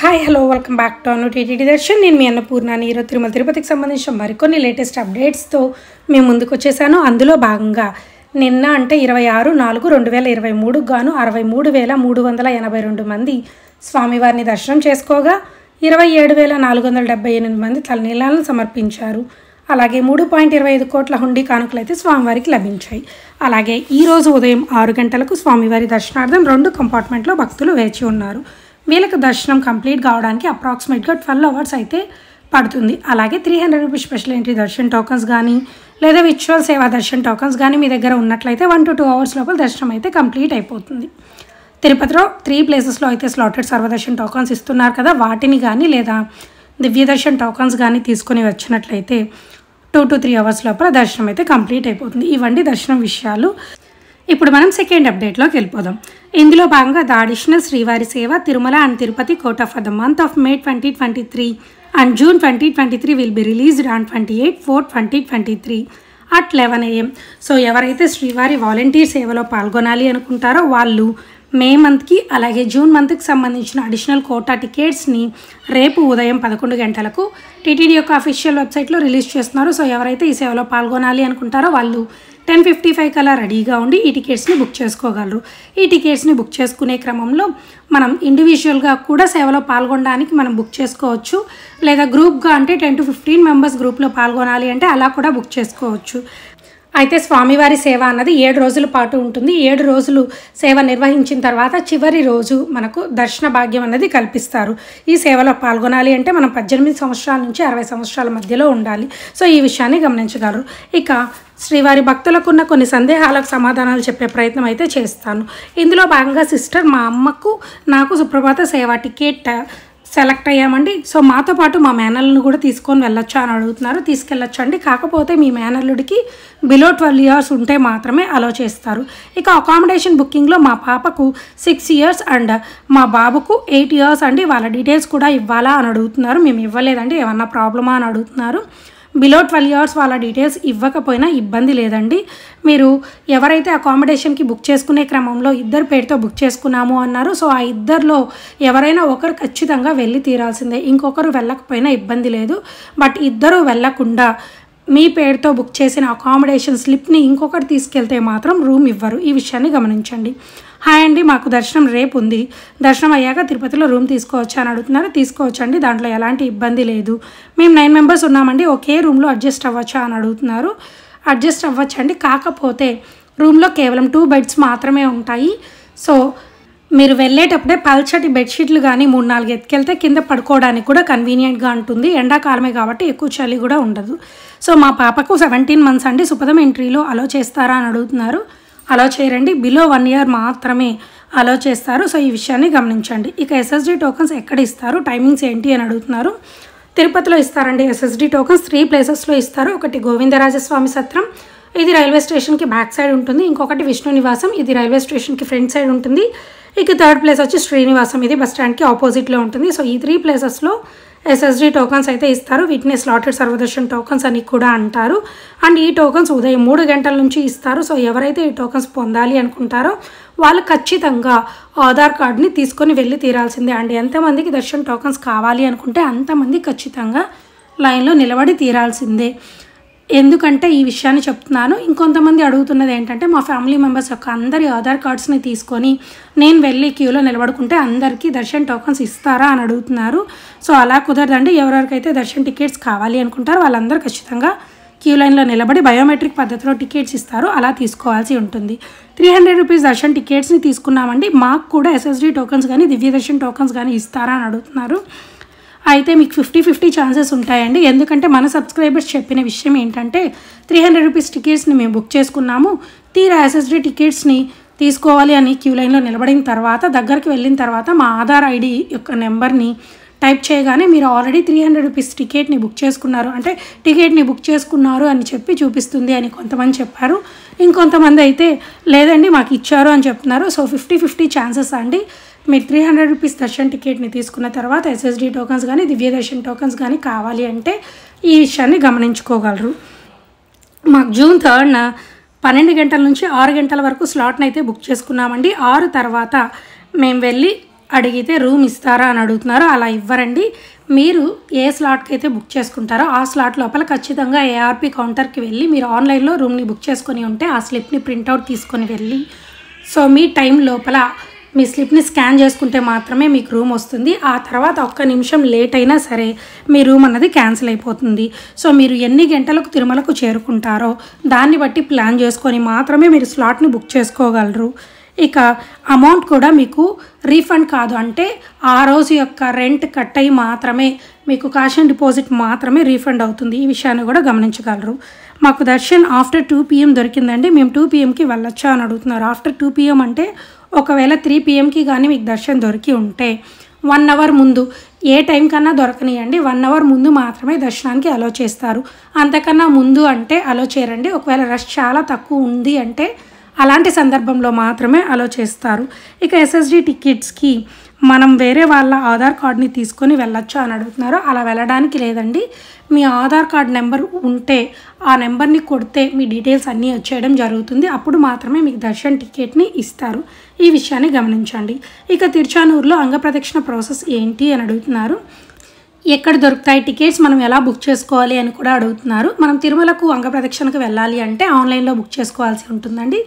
hi hello welcome back to Anu TTD darshan నేను మీ అన్నపూర్ణాని ఈరోజు తిరుమల తిరుపతికి సంబంధించిన మరికొన్ని లేటెస్ట్ అప్డేట్స్తో మేము ముందుకు వచ్చేసాను అందులో భాగంగా నిన్న అంటే ఇరవై ఆరు నాలుగు రెండు వేల ఇరవై మూడుకు గాను అరవై మూడు వేల మూడు వందల ఎనభై రెండు మంది స్వామివారిని దర్శనం చేసుకోగా ఇరవై ఏడు వేల నాలుగు వందల డెబ్బై ఎనిమిది మంది తలనీలాలను సమర్పించారు అలాగే మూడు పాయింట్ ఇరవై ఐదు కోట్ల హుండీ కానుకలు అయితే స్వామివారికి లభించాయి అలాగే ఈరోజు ఉదయం ఆరు గంటలకు స్వామివారి దర్శనార్థం రెండు కంపార్ట్మెంట్లో భక్తులు వేచి ఉన్నారు వీళ్ళకి దర్శనం కంప్లీట్ కావడానికి అప్రాక్సిమేట్గా ట్వెల్వ్ అవర్స్ అయితే పడుతుంది అలాగే three hundred rupees special entry darshan tokens కానీ లేదా విచువల్ సేవా దర్శన్ టోకన్స్ కానీ మీ దగ్గర ఉన్నట్లయితే వన్ టు టూ అవర్స్ లోపల దర్శనం అయితే కంప్లీట్ అయిపోతుంది తిరుపతిలో త్రీ ప్లేసెస్లో అయితే స్లాటెడ్ సర్వదర్శన్ టోకన్స్ ఇస్తున్నారు కదా వాటిని కానీ లేదా దివ్యదర్శన్ టోకన్స్ కానీ తీసుకుని వచ్చినట్లయితే టూ టు త్రీ అవర్స్ లోపల దర్శనం అయితే కంప్లీట్ అయిపోతుంది ఇవండి దర్శనం విషయాలు ఇప్పుడు మనం సెకండ్ అప్డేట్లోకి వెళ్ళిపోదాం ఇందులో భాగంగా the additional Srivari seva Tirumala and Tirupati quota for the month of May twenty twenty three and June twenty twenty three will be released on twenty eight four twenty twenty three at eleven AM so ఎవరైతే Srivari volunteer సేవలో పాల్గొనాలి అనుకుంటారో వాళ్ళు మే మంత్కి అలాగే June మంత్కి సంబంధించిన additional quota టికెట్స్ని రేపు ఉదయం పదకొండు గంటలకు టీటీడీ యొక్క అఫీషియల్ వెబ్సైట్లో రిలీజ్ చేస్తున్నారు సో ఎవరైతే ఈ సేవలో పాల్గొనాలి అనుకుంటారో వాళ్ళు టెన్ ఫిఫ్టీ ఫైవ్ కల్లా రెడీగా ఉండి ఈ టికెట్స్ని బుక్ చేసుకోగలరు ఈ టికెట్స్ని బుక్ చేసుకునే క్రమంలో మనం ఇండివిజువల్గా కూడా సేవలో పాల్గొనడానికి మనం బుక్ చేసుకోవచ్చు లేదా గ్రూప్గా అంటే టెన్ టు ఫిఫ్టీన్ మెంబర్స్ గ్రూప్లో పాల్గొనాలి అంటే అలా కూడా బుక్ చేసుకోవచ్చు అయితే స్వామివారి సేవ అన్నది ఏడు రోజుల పాటు ఉంటుంది ఏడు రోజులు సేవ నిర్వహించిన తర్వాత చివరి రోజు మనకు దర్శన భాగ్యం అన్నది కల్పిస్తారు ఈ సేవలో పాల్గొనాలి అంటే మనం పద్దెనిమిది సంవత్సరాల నుంచి అరవై సంవత్సరాల మధ్యలో ఉండాలి సో ఈ విషయాన్ని గమనించగలరు ఇక శ్రీవారి భక్తులకున్న కొన్ని సందేహాలకు సమాధానాలు చెప్పే ప్రయత్నం అయితే చేస్తాను ఇందులో భాగంగా సిస్టర్ మా అమ్మకు నాకు సుప్రభాత సేవ టికెట్ సెలెక్ట్ అయ్యామండి సో మాతో పాటు మా మేనల్ని కూడా తీసుకొని వెళ్ళొచ్చు అని అడుగుతున్నారు తీసుకెళ్ళొచ్చు అండి కాకపోతే మీ మేనల్లుడికి బిలో ట్వెల్వ్ ఇయర్స్ ఉంటే మాత్రమే అలో చేస్తారు ఇక అకామిడేషన్ బుకింగ్లో మా పాపకు సిక్స్ ఇయర్స్ అండ్ మా బాబుకు ఎయిట్ ఇయర్స్ అండి వాళ్ళ డీటెయిల్స్ కూడా ఇవ్వాలా అని అడుగుతున్నారు మేము ఇవ్వలేదండి ఏమన్నా ప్రాబ్లమా అని అడుగుతున్నారు బిలో ట్వెల్వ్ అవర్స్ వాళ్ళ డీటెయిల్స్ ఇవ్వకపోయినా ఇబ్బంది లేదండి మీరు ఎవరైతే అకామిడేషన్కి బుక్ చేసుకునే క్రమంలో ఇద్దరు పేరుతో బుక్ చేసుకున్నాము అన్నారు సో ఆ ఇద్దరిలో ఎవరైనా ఒకరు ఖచ్చితంగా వెళ్ళి తీరాల్సిందే ఇంకొకరు వెళ్ళకపోయినా ఇబ్బంది లేదు బట్ ఇద్దరు వెళ్ళకుండా మీ పేరుతో బుక్ చేసిన అకామిడేషన్ స్లిప్ని ఇంకొకరు తీసుకెళ్తే మాత్రం రూమ్ ఇవ్వరు ఈ విషయాన్ని గమనించండి హాయ్ అండి మాకు దర్శనం రేపు ఉంది దర్శనం అయ్యాక తిరుపతిలో రూమ్ తీసుకోవచ్చా అని అడుగుతున్నారు తీసుకోవచ్చండి దాంట్లో ఎలాంటి ఇబ్బంది లేదు మేము నైన్ మెంబర్స్ ఉన్నామండి ఒకే రూమ్లో అడ్జస్ట్ అవ్వచ్చా అని అడుగుతున్నారు అడ్జస్ట్ అవ్వచ్చండి కాకపోతే రూమ్లో కేవలం టూ బెడ్స్ మాత్రమే ఉంటాయి సో మీరు వెళ్ళేటప్పుడే పల్చటి బెడ్షీట్లు కానీ మూడు నాలుగు ఎత్తుకెళ్తే కింద పడుకోవడానికి కూడా కన్వీనియంట్గా ఉంటుంది ఎండాకాలమే కాబట్టి ఎక్కువ చలి కూడా ఉండదు సో మా పాపకు సెవెంటీన్ మంత్స్ అండి సుపదం ఎంట్రీలో అలో చేస్తారా అని అడుగుతున్నారు అలో చేయరండి బిలో వన్ ఇయర్ మాత్రమే అలో చేస్తారు సో ఈ విషయాన్ని గమనించండి ఇక ఎస్ఎస్డి టోకన్స్ ఎక్కడ ఇస్తారు టైమింగ్స్ ఏంటి అని అడుగుతున్నారు తిరుపతిలో ఇస్తారండి ఎస్ఎస్డి టోకన్స్ త్రీ ప్లేసెస్లో ఇస్తారు ఒకటి గోవిందరాజస్వామి సత్రం ఇది రైల్వే స్టేషన్కి బ్యాక్ సైడ్ ఉంటుంది ఇంకొకటి విష్ణు నివాసం ఇది రైల్వే స్టేషన్కి ఫ్రంట్ సైడ్ ఉంటుంది ఇక థర్డ్ ప్లేస్ వచ్చి శ్రీనివాసం ఇది బస్ స్టాండ్కి ఆపోజిట్లో ఉంటుంది సో ఈ త్రీ ప్లేసెస్లో ఎస్ఎస్డి టోకన్స్ అయితే ఇస్తారు వీటిని స్లాటెడ్ సర్వదర్శన్ టోకన్స్ అని కూడా అంటారు అండ్ ఈ టోకన్స్ ఉదయం మూడు గంటల నుంచి ఇస్తారు సో ఎవరైతే ఈ టోకన్స్ పొందాలి అనుకుంటారో వాళ్ళు ఖచ్చితంగా ఆధార్ కార్డ్ని తీసుకొని వెళ్ళి తీరాల్సిందే అండ్ ఎంతమందికి దర్శన్ టోకన్స్ కావాలి అనుకుంటే అంతమంది ఖచ్చితంగా లైన్లో నిలబడి తీరాల్సిందే ఎందుకంటే ఈ విషయాన్ని చెప్తున్నాను ఇంకొంతమంది అడుగుతున్నది ఏంటంటే మా ఫ్యామిలీ మెంబర్స్ యొక్క అందరి ఆధార్ కార్డ్స్ని తీసుకొని నేను వెళ్ళి క్యూలో నిలబడుకుంటే అందరికీ దర్శన్ టోకన్స్ ఇస్తారా అని అడుగుతున్నారు సో అలా కుదరదండి ఎవరెవరికైతే దర్శన్ టికెట్స్ కావాలి అనుకుంటారో వాళ్ళందరూ ఖచ్చితంగా క్యూ లైన్లో నిలబడి బయోమెట్రిక్ పద్ధతిలో టికెట్స్ ఇస్తారు అలా తీసుకోవాల్సి ఉంటుంది త్రీ హండ్రెడ్ రూపీస్ దర్శన్ టికెట్స్ని తీసుకున్నామండి మాకు కూడా ఎస్ఎస్డి టోకన్స్ కానీ దివ్య దర్శన్ టోకన్స్ కానీ ఇస్తారా అని అడుగుతున్నారు అయితే మీకు ఫిఫ్టీ ఫిఫ్టీ ఛాన్సెస్ ఉంటాయండి ఎందుకంటే మన సబ్స్క్రైబర్స్ చెప్పిన విషయం ఏంటంటే త్రీ హండ్రెడ్ రూపీస్ టికెట్స్ని మేము బుక్ చేసుకున్నాము తీరా ఎస్ఎస్డీ టికెట్స్ని తీసుకోవాలి అని క్యూ లైన్లో నిలబడిన తర్వాత దగ్గరికి వెళ్ళిన తర్వాత మా ఆధార్ ఐడి యొక్క నెంబర్ని టైప్ చేయగానే మీరు ఆల్రెడీ త్రీ హండ్రెడ్ రూపీస్ టికెట్ని బుక్ చేసుకున్నారు అంటే టికెట్ని బుక్ చేసుకున్నారు అని చెప్పి చూపిస్తుంది అని కొంతమంది చెప్పారు ఇంకొంతమంది అయితే లేదండి మాకు ఇచ్చారు అని చెప్తున్నారు సో ఫిఫ్టీ ఫిఫ్టీ ఛాన్సెస్ అండి మీరు త్రీ హండ్రెడ్ రూపీస్ దర్శన్ టికెట్ని తీసుకున్న తర్వాత ఎస్ఎస్డి టోకన్స్ కానీ దివ్య దర్శన్ టోకన్స్ కానీ కావాలి అంటే ఈ విషయాన్ని గమనించుకోగలరు మాకు జూన్ థర్డ్న పన్నెండు గంటల నుంచి ఆరు గంటల వరకు స్లాట్ని అయితే బుక్ చేసుకున్నామండి ఆరు తర్వాత మేము వెళ్ళి అడిగితే రూమ్ ఇస్తారా అని అడుగుతున్నారు అలా ఇవ్వరండి మీరు ఏ స్లాట్కి అయితే బుక్ చేసుకుంటారో ఆ స్లాట్ లోపల ఖచ్చితంగా ఏఆర్పి కౌంటర్కి వెళ్ళి మీరు ఆన్లైన్లో రూమ్ని బుక్ చేసుకొని ఉంటే ఆ స్లిప్ని ప్రింట్అవుట్ తీసుకొని వెళ్ళి సో మీ టైం లోపల మీ స్లిప్ని స్కాన్ చేసుకుంటే మాత్రమే మీకు రూమ్ వస్తుంది ఆ తర్వాత ఒక్క నిమిషం లేట్ అయినా సరే మీ రూమ్ అన్నది క్యాన్సిల్ అయిపోతుంది సో మీరు ఎన్ని గంటలకు తిరుమలకు చేరుకుంటారో దాన్ని బట్టి ప్లాన్ చేసుకొని మాత్రమే మీరు స్లాట్ని బుక్ చేసుకోగలరు ఇక అమౌంట్ కూడా మీకు రీఫండ్ కాదు అంటే ఆ రోజు యొక్క రెంట్ కట్ అయి మాత్రమే మీకు క్యాష్ అండ్ డిపాజిట్ మాత్రమే రీఫండ్ అవుతుంది ఈ విషయాన్ని కూడా గమనించగలరు మాకు దర్శన్ ఆఫ్టర్ టూ పిఎం దొరికిందండి మేము టూ పిఎంకి వెళ్ళొచ్చా అని అడుగుతున్నారు ఆఫ్టర్ టూ పిఎం అంటే ఒకవేళ త్రీ పిఎంకి కానీ మీకు దర్శన్ దొరికి ఉంటే వన్ అవర్ ముందు ఏ టైం కన్నా దొరకనియండి వన్ అవర్ ముందు మాత్రమే దర్శనానికి అలో చేస్తారు అంతకన్నా ముందు అంటే అలో చేయరండి ఒకవేళ రష్ చాలా తక్కువ ఉంది అంటే అలాంటి సందర్భంలో మాత్రమే అలో చేస్తారు ఇక ఎస్ఎస్డి టికెట్స్కి మనం వేరే వాళ్ళ ఆధార్ కార్డ్ని తీసుకొని వెళ్ళొచ్చు అని అడుగుతున్నారు అలా వెళ్ళడానికి లేదండి మీ ఆధార్ కార్డ్ నెంబర్ ఉంటే ఆ నెంబర్ని కొడితే మీ డీటెయిల్స్ అన్నీ వచ్చేయడం జరుగుతుంది అప్పుడు మాత్రమే మీకు దర్శన్ టికెట్ని ఇస్తారు ఈ విషయాన్ని గమనించండి ఇక తిరుచానూరులో అంగప్రదక్షిణ ప్రాసెస్ ఏంటి అని అడుగుతున్నారు ఎక్కడ దొరుకుతాయి టికెట్స్ మనం ఎలా బుక్ చేసుకోవాలి అని కూడా అడుగుతున్నారు మనం తిరుమలకు అంగప్రదక్షిణకు వెళ్ళాలి అంటే ఆన్లైన్లో బుక్ చేసుకోవాల్సి ఉంటుందండి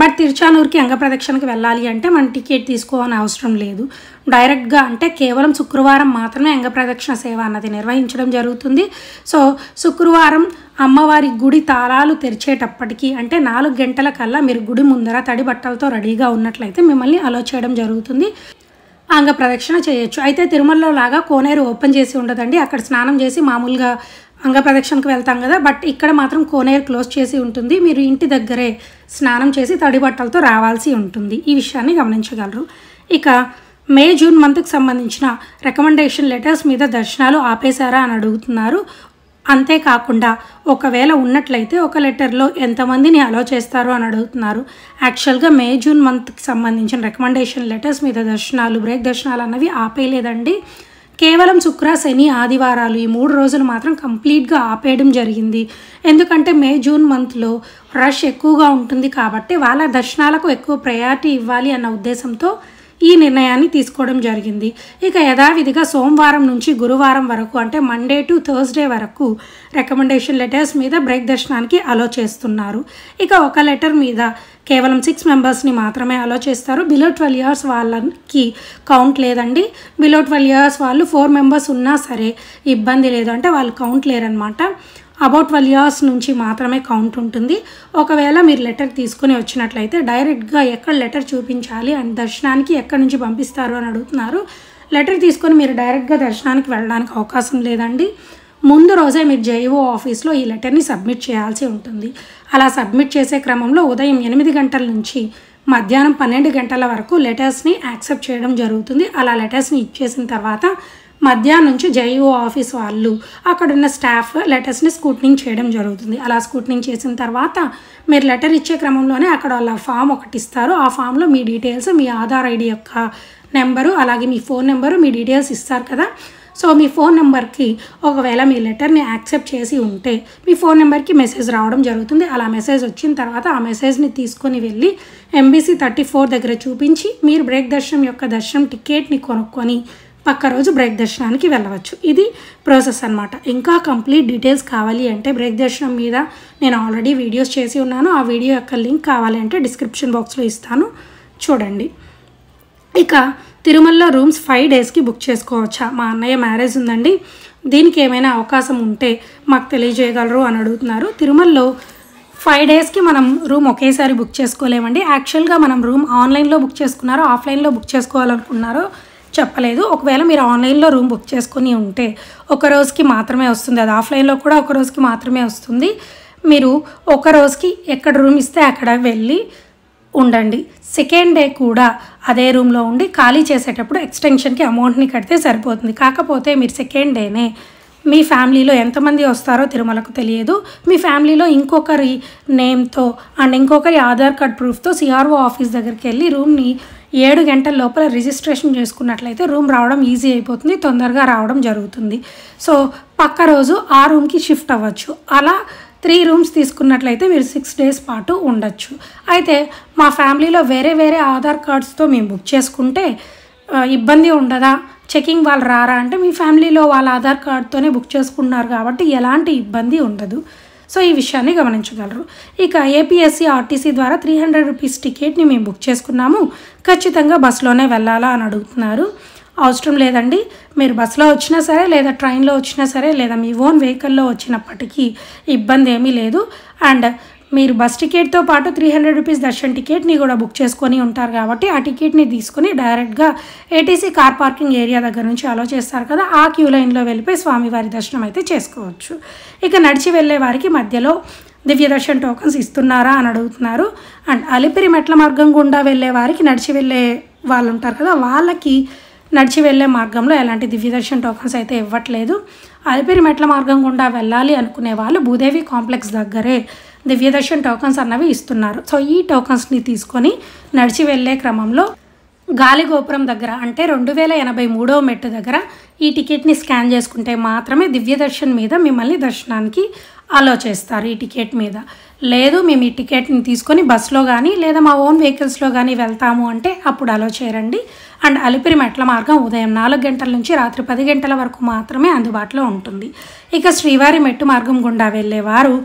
బట్ తిరుచానూరుకి అంగప్రదక్షిణకు వెళ్ళాలి అంటే మనం టికెట్ తీసుకోవాలని అవసరం లేదు డైరెక్ట్గా అంటే కేవలం శుక్రవారం మాత్రమే అంగప్రదక్షిణ సేవ అన్నది నిర్వహించడం జరుగుతుంది సో శుక్రవారం అమ్మవారి గుడి తాళాలు తెరిచేటప్పటికీ అంటే నాలుగు గంటల కల్లా మీరు గుడి ముందర తడి బట్టలతో రెడీగా ఉన్నట్లయితే మిమ్మల్ని అలో చేయడం జరుగుతుంది అంగ ప్రదక్షిణ చేయొచ్చు అయితే తిరుమలలో లాగా కోనేరు ఓపెన్ చేసి ఉండదండి అక్కడ స్నానం చేసి మామూలుగా అంగ ప్రదక్షిణకు వెళ్తాం కదా బట్ ఇక్కడ మాత్రం కోనేరు క్లోజ్ చేసి ఉంటుంది మీరు ఇంటి దగ్గరే స్నానం చేసి తడి బట్టలతో రావాల్సి ఉంటుంది ఈ విషయాన్ని గమనించగలరు ఇక మే జూన్ మంత్కి సంబంధించిన రికమెండేషన్ లెటర్స్ మీద దర్శనాలు ఆపేశారా అని అడుగుతున్నారు అంతేకాకుండా ఒకవేళ ఉన్నట్లయితే ఒక లెటర్లో ఎంతమందిని అలో చేస్తారు అని అడుగుతున్నారు యాక్చువల్గా మే జూన్ మంత్కి సంబంధించిన రికమెండేషన్ లెటర్స్ మీద దర్శనాలు బ్రేక్ దర్శనాలు అన్నవి ఆపేయలేదండి కేవలం శుక్ర శని ఆదివారాలు ఈ మూడు రోజులు మాత్రం కంప్లీట్గా ఆపేయడం జరిగింది ఎందుకంటే మే జూన్ మంత్లో రష్ ఎక్కువగా ఉంటుంది కాబట్టి వాళ్ళ దర్శనాలకు ఎక్కువ ప్రయారిటీ ఇవ్వాలి అన్న ఉద్దేశంతో ఈ నిర్ణయాన్ని తీసుకోవడం జరిగింది ఇక యథావిధిగా సోమవారం నుంచి గురువారం వరకు అంటే మండే టు థర్స్డే వరకు రికమెండేషన్ లెటర్స్ మీద బ్రేక్ దర్శనానికి అలో చేస్తున్నారు ఇక ఒక లెటర్ మీద కేవలం సిక్స్ మెంబర్స్ని మాత్రమే అలో చేస్తారు బిలో ట్వెల్వ్ ఇయర్స్ వాళ్ళకి కౌంట్ లేదండి బిలో ట్వెల్వ్ ఇయర్స్ వాళ్ళు ఫోర్ మెంబర్స్ ఉన్నా సరే ఇబ్బంది లేదు అంటే వాళ్ళు కౌంట్ లేరనమాట అబౌట్ ట్వెల్వ్ ఇయర్స్ నుంచి మాత్రమే కౌంట్ ఉంటుంది ఒకవేళ మీరు లెటర్ తీసుకుని వచ్చినట్లయితే డైరెక్ట్గా ఎక్కడ లెటర్ చూపించాలి అండ్ దర్శనానికి ఎక్కడి నుంచి పంపిస్తారు అని అడుగుతున్నారు లెటర్ తీసుకొని మీరు డైరెక్ట్గా దర్శనానికి వెళ్ళడానికి అవకాశం లేదండి ముందు రోజే మీరు జేఈఓ ఆఫీస్లో ఈ లెటర్ని సబ్మిట్ చేయాల్సి ఉంటుంది అలా సబ్మిట్ చేసే క్రమంలో ఉదయం ఎనిమిది గంటల నుంచి మధ్యాహ్నం పన్నెండు గంటల వరకు లెటర్స్ని యాక్సెప్ట్ చేయడం జరుగుతుంది అలా లెటర్స్ని ఇచ్చేసిన తర్వాత మధ్యాహ్నం నుంచి జైఓ ఆఫీస్ వాళ్ళు అక్కడున్న స్టాఫ్ లెటర్స్ని స్కూట్నింగ్ చేయడం జరుగుతుంది అలా స్కూట్నింగ్ చేసిన తర్వాత మీరు లెటర్ ఇచ్చే క్రమంలోనే అక్కడ వాళ్ళ ఫామ్ ఒకటి ఇస్తారు ఆ ఫామ్లో మీ డీటెయిల్స్ మీ ఆధార్ ఐడి యొక్క నెంబరు అలాగే మీ ఫోన్ నెంబరు మీ డీటెయిల్స్ ఇస్తారు కదా సో మీ ఫోన్ నెంబర్కి ఒకవేళ మీ లెటర్ని యాక్సెప్ట్ చేసి ఉంటే మీ ఫోన్ నెంబర్కి మెసేజ్ రావడం జరుగుతుంది అలా మెసేజ్ వచ్చిన తర్వాత ఆ మెసేజ్ని తీసుకొని వెళ్ళి ఎంబీసీ థర్టీ ఫోర్ దగ్గర చూపించి మీరు బ్రేక్ దర్శనం యొక్క దర్శనం టికెట్ని కొనుక్కొని పక్క రోజు బ్రేక్ దర్శనానికి వెళ్ళవచ్చు ఇది ప్రాసెస్ అనమాట ఇంకా కంప్లీట్ డీటెయిల్స్ కావాలి అంటే బ్రేక్ దర్శనం మీద నేను ఆల్రెడీ వీడియోస్ చేసి ఉన్నాను ఆ వీడియో యొక్క లింక్ కావాలి అంటే డిస్క్రిప్షన్ బాక్స్లో ఇస్తాను చూడండి ఇక తిరుమలలో రూమ్స్ ఫైవ్ డేస్కి బుక్ చేసుకోవచ్చా మా అన్నయ్య మ్యారేజ్ ఉందండి దీనికి ఏమైనా అవకాశం ఉంటే మాకు తెలియజేయగలరు అని అడుగుతున్నారు తిరుమలలో ఫైవ్ డేస్కి మనం రూమ్ ఒకేసారి బుక్ చేసుకోలేమండి యాక్చువల్గా మనం రూమ్ ఆన్లైన్లో బుక్ చేసుకున్నారో ఆఫ్లైన్లో బుక్ చేసుకోవాలనుకున్నారో చెప్పలేదు ఒకవేళ మీరు ఆన్లైన్లో రూమ్ బుక్ చేసుకుని ఉంటే ఒక రోజుకి మాత్రమే వస్తుంది అది ఆఫ్లైన్లో కూడా ఒక రోజుకి మాత్రమే వస్తుంది మీరు ఒక రోజుకి ఎక్కడ రూమ్ ఇస్తే అక్కడ వెళ్ళి ఉండండి సెకండ్ డే కూడా అదే రూమ్లో ఉండి ఖాళీ చేసేటప్పుడు ఎక్స్టెన్షన్కి అమౌంట్ని కడితే సరిపోతుంది కాకపోతే మీరు సెకండ్ డేనే మీ ఫ్యామిలీలో ఎంతమంది వస్తారో తిరుమలకు తెలియదు మీ ఫ్యామిలీలో ఇంకొకరి నేమ్తో అండ్ ఇంకొకరి ఆధార్ కార్డ్ ప్రూఫ్తో సిఆర్ఓ ఆఫీస్ దగ్గరికి వెళ్ళి రూమ్ని ఏడు గంటల లోపల రిజిస్ట్రేషన్ చేసుకున్నట్లయితే రూమ్ రావడం ఈజీ అయిపోతుంది తొందరగా రావడం జరుగుతుంది సో పక్క రోజు ఆ రూమ్కి షిఫ్ట్ అవ్వచ్చు అలా త్రీ రూమ్స్ తీసుకున్నట్లయితే మీరు సిక్స్ డేస్ పాటు ఉండొచ్చు అయితే మా ఫ్యామిలీలో వేరే వేరే ఆధార్ కార్డ్స్తో మేము బుక్ చేసుకుంటే ఇబ్బంది ఉండదా చెకింగ్ వాళ్ళు రారా అంటే మీ ఫ్యామిలీలో వాళ్ళ ఆధార్ కార్డ్తోనే బుక్ చేసుకున్నారు కాబట్టి ఎలాంటి ఇబ్బంది ఉండదు సో ఈ విషయాన్ని గమనించగలరు ఇక ఏపీఎస్సీ ఆర్టీసీ ద్వారా త్రీ హండ్రెడ్ రూపీస్ టికెట్ని మేము బుక్ చేసుకున్నాము ఖచ్చితంగా బస్సులోనే వెళ్ళాలా అని అడుగుతున్నారు అవసరం లేదండి మీరు బస్సులో వచ్చినా సరే లేదా ట్రైన్లో వచ్చినా సరే లేదా మీ ఓన్ వెహికల్లో వచ్చినప్పటికీ ఇబ్బంది ఏమీ లేదు అండ్ మీరు బస్ టికెట్తో పాటు త్రీ హండ్రెడ్ రూపీస్ దర్శన్ టికెట్ని కూడా బుక్ చేసుకొని ఉంటారు కాబట్టి ఆ టికెట్ని తీసుకొని డైరెక్ట్గా ఏటీసీ కార్ పార్కింగ్ ఏరియా దగ్గర నుంచి అలో చేస్తారు కదా ఆ క్యూ లైన్లో వెళ్ళిపోయి స్వామివారి దర్శనం అయితే చేసుకోవచ్చు ఇక నడిచి వెళ్ళే వారికి మధ్యలో దివ్య దర్శన్ టోకన్స్ ఇస్తున్నారా అని అడుగుతున్నారు అండ్ అలిపిరి మెట్ల మార్గం గుండా వెళ్ళే వారికి నడిచి వెళ్ళే వాళ్ళు ఉంటారు కదా వాళ్ళకి నడిచి వెళ్ళే మార్గంలో ఎలాంటి దివ్య దర్శన్ టోకన్స్ అయితే ఇవ్వట్లేదు అలిపిరి మెట్ల మార్గం గుండా వెళ్ళాలి అనుకునే వాళ్ళు భూదేవి కాంప్లెక్స్ దగ్గరే దివ్యదర్శన్ టోకన్స్ అన్నవి ఇస్తున్నారు సో ఈ టోకన్స్ని తీసుకొని నడిచి వెళ్ళే క్రమంలో గాలి గోపురం దగ్గర అంటే రెండు వేల ఎనభై మూడో మెట్టు దగ్గర ఈ టికెట్ని స్కాన్ చేసుకుంటే మాత్రమే దివ్యదర్శన్ మీద మిమ్మల్ని దర్శనానికి అలో చేస్తారు ఈ టికెట్ మీద లేదు మేము ఈ టికెట్ని తీసుకొని బస్సులో కానీ లేదా మా ఓన్ వెహికల్స్లో కానీ వెళ్తాము అంటే అప్పుడు అలో చేయరండి అండ్ అలిపిరి మెట్ల మార్గం ఉదయం నాలుగు గంటల నుంచి రాత్రి పది గంటల వరకు మాత్రమే అందుబాటులో ఉంటుంది ఇక శ్రీవారి మెట్టు మార్గం గుండా వెళ్ళేవారు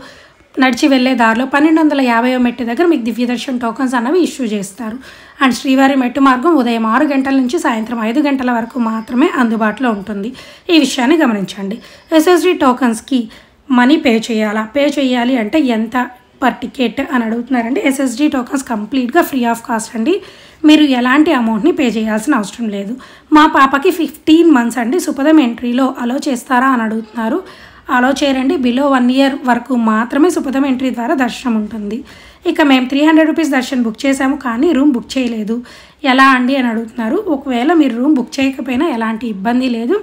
నడిచి వెళ్ళే దారిలో పన్నెండు వందల యాభై మెట్టు దగ్గర మీకు దివ్యదర్శన్ టోకన్స్ అన్నవి ఇష్యూ చేస్తారు అండ్ శ్రీవారి మెట్టు మార్గం ఉదయం ఆరు గంటల నుంచి సాయంత్రం ఐదు గంటల వరకు మాత్రమే అందుబాటులో ఉంటుంది ఈ విషయాన్ని గమనించండి ఎస్ఎస్డి టోకన్స్కి మనీ పే చేయాలా పే చేయాలి అంటే ఎంత పర్ టికెట్ అని అడుగుతున్నారండి ఎస్ఎస్డి టోకన్స్ కంప్లీట్గా ఫ్రీ ఆఫ్ కాస్ట్ అండి మీరు ఎలాంటి అమౌంట్ని పే చేయాల్సిన అవసరం లేదు మా పాపకి ఫిఫ్టీన్ మంత్స్ అండి సుపదం ఎంట్రీలో అలో చేస్తారా అని అడుగుతున్నారు అలో చేయరండి బిలో వన్ ఇయర్ వరకు మాత్రమే సుపథం ఎంట్రీ ద్వారా దర్శనం ఉంటుంది ఇక మేము త్రీ హండ్రెడ్ రూపీస్ దర్శనం బుక్ చేశాము కానీ రూమ్ బుక్ చేయలేదు ఎలా అండి అని అడుగుతున్నారు ఒకవేళ మీరు రూమ్ బుక్ చేయకపోయినా ఎలాంటి ఇబ్బంది లేదు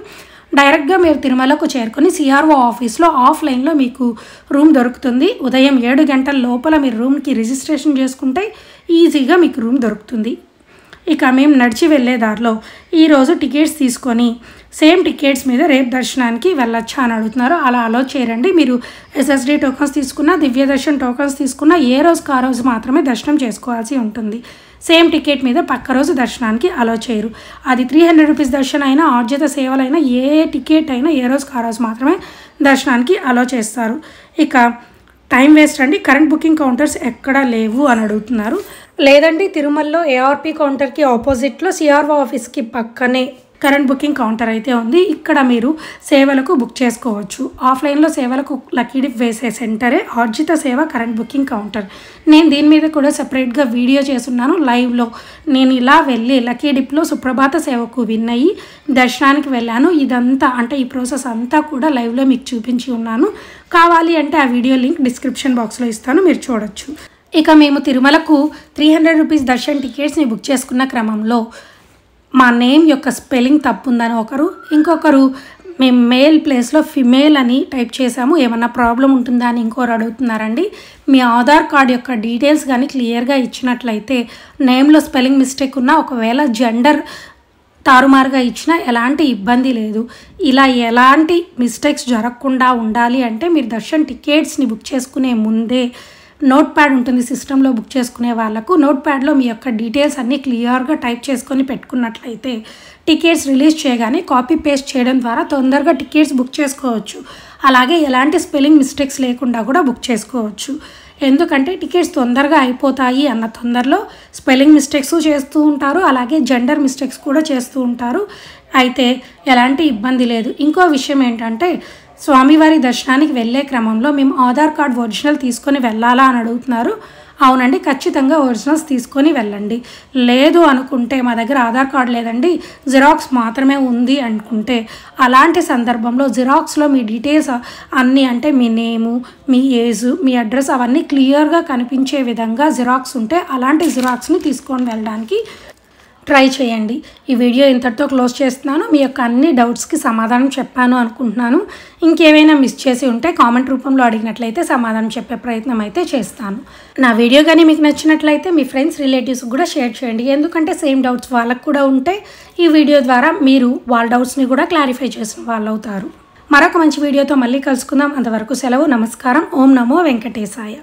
డైరెక్ట్గా మీరు తిరుమలకు చేరుకొని సిఆర్ఓ ఆఫీస్లో ఆఫ్లైన్లో మీకు రూమ్ దొరుకుతుంది ఉదయం ఏడు గంటల లోపల మీరు రూమ్కి రిజిస్ట్రేషన్ చేసుకుంటే ఈజీగా మీకు రూమ్ దొరుకుతుంది ఇక మేము నడిచి వెళ్ళే దారిలో ఈరోజు టికెట్స్ తీసుకొని సేమ్ టికెట్స్ మీద రేపు దర్శనానికి వెళ్ళొచ్చా అని అడుగుతున్నారు అలా అలో చేయరండి మీరు ఎస్ఎస్డి టోకన్స్ తీసుకున్న దివ్య దర్శన్ టోకన్స్ తీసుకున్న ఏ రోజు కా రోజు మాత్రమే దర్శనం చేసుకోవాల్సి ఉంటుంది సేమ్ టికెట్ మీద పక్క రోజు దర్శనానికి అలో చేయరు అది త్రీ హండ్రెడ్ రూపీస్ దర్శనం అయినా ఆర్జిత సేవలైనా ఏ టికెట్ అయినా ఏ రోజు కా రోజు మాత్రమే దర్శనానికి అలో చేస్తారు ఇక టైం వేస్ట్ అండి కరెంట్ బుకింగ్ కౌంటర్స్ ఎక్కడా లేవు అని అడుగుతున్నారు లేదండి తిరుమలలో ఏఆర్పి కౌంటర్కి ఆపోజిట్లో సిఆర్ఓ ఆఫీస్కి పక్కనే కరెంట్ బుకింగ్ కౌంటర్ అయితే ఉంది ఇక్కడ మీరు సేవలకు బుక్ చేసుకోవచ్చు ఆఫ్లైన్లో సేవలకు లకీడిప్ వేసే సెంటరే ఆర్జిత సేవ కరెంట్ బుకింగ్ కౌంటర్ నేను దీని మీద కూడా సపరేట్గా వీడియో చేస్తున్నాను లైవ్లో నేను ఇలా వెళ్ళి లకీడిప్లో సుప్రభాత సేవకు విన్ అయ్యి దర్శనానికి వెళ్ళాను ఇదంతా అంటే ఈ ప్రాసెస్ అంతా కూడా లైవ్లో మీకు చూపించి ఉన్నాను కావాలి అంటే ఆ వీడియో లింక్ డిస్క్రిప్షన్ బాక్స్లో ఇస్తాను మీరు చూడొచ్చు ఇక మేము తిరుమలకు త్రీ హండ్రెడ్ రూపీస్ దర్శన్ టికెట్స్ని బుక్ చేసుకున్న క్రమంలో మా నేమ్ యొక్క స్పెల్లింగ్ తప్పు ఉందని ఒకరు ఇంకొకరు మేము మేల్ ప్లేస్లో ఫిమేల్ అని టైప్ చేసాము ఏమన్నా ప్రాబ్లం ఉంటుందా అని ఇంకోరు అడుగుతున్నారండి మీ ఆధార్ కార్డ్ యొక్క డీటెయిల్స్ కానీ క్లియర్గా ఇచ్చినట్లయితే నేమ్లో స్పెల్లింగ్ మిస్టేక్ ఉన్నా ఒకవేళ జెండర్ తారుమారుగా ఇచ్చినా ఎలాంటి ఇబ్బంది లేదు ఇలా ఎలాంటి మిస్టేక్స్ జరగకుండా ఉండాలి అంటే మీరు దర్శన్ టికెట్స్ని బుక్ చేసుకునే ముందే నోట్ ప్యాడ్ ఉంటుంది సిస్టంలో బుక్ చేసుకునే వాళ్ళకు నోట్ ప్యాడ్లో మీ యొక్క డీటెయిల్స్ అన్నీ క్లియర్గా టైప్ చేసుకొని పెట్టుకున్నట్లయితే టికెట్స్ రిలీజ్ చేయగానే కాపీ పేస్ట్ చేయడం ద్వారా తొందరగా టికెట్స్ బుక్ చేసుకోవచ్చు అలాగే ఎలాంటి స్పెల్లింగ్ మిస్టేక్స్ లేకుండా కూడా బుక్ చేసుకోవచ్చు ఎందుకంటే టికెట్స్ తొందరగా అయిపోతాయి అన్న తొందరలో స్పెల్లింగ్ మిస్టేక్స్ చేస్తూ ఉంటారు అలాగే జెండర్ మిస్టేక్స్ కూడా చేస్తూ ఉంటారు అయితే ఎలాంటి ఇబ్బంది లేదు ఇంకో విషయం ఏంటంటే స్వామివారి దర్శనానికి వెళ్ళే క్రమంలో మేము ఆధార్ కార్డ్ ఒరిజినల్ తీసుకొని వెళ్ళాలా అని అడుగుతున్నారు అవునండి ఖచ్చితంగా ఒరిజినల్స్ తీసుకొని వెళ్ళండి లేదు అనుకుంటే మా దగ్గర ఆధార్ కార్డ్ లేదండి జిరాక్స్ మాత్రమే ఉంది అనుకుంటే అలాంటి సందర్భంలో జిరాక్స్లో మీ డీటెయిల్స్ అన్నీ అంటే మీ నేము మీ ఏజ్ మీ అడ్రస్ అవన్నీ క్లియర్గా కనిపించే విధంగా జిరాక్స్ ఉంటే అలాంటి జిరాక్స్ని తీసుకొని వెళ్ళడానికి ట్రై చేయండి ఈ వీడియో ఇంతటితో క్లోజ్ చేస్తున్నాను మీ యొక్క అన్ని డౌట్స్కి సమాధానం చెప్పాను అనుకుంటున్నాను ఇంకేమైనా మిస్ చేసి ఉంటే కామెంట్ రూపంలో అడిగినట్లయితే సమాధానం చెప్పే ప్రయత్నం అయితే చేస్తాను నా వీడియో కానీ మీకు నచ్చినట్లయితే మీ ఫ్రెండ్స్ రిలేటివ్స్కి కూడా షేర్ చేయండి ఎందుకంటే సేమ్ డౌట్స్ వాళ్ళకు కూడా ఉంటే ఈ వీడియో ద్వారా మీరు వాళ్ళ డౌట్స్ని కూడా క్లారిఫై చేసిన వాళ్ళు అవుతారు మరొక మంచి వీడియోతో మళ్ళీ కలుసుకుందాం అంతవరకు సెలవు నమస్కారం ఓం నమో వెంకటేశాయ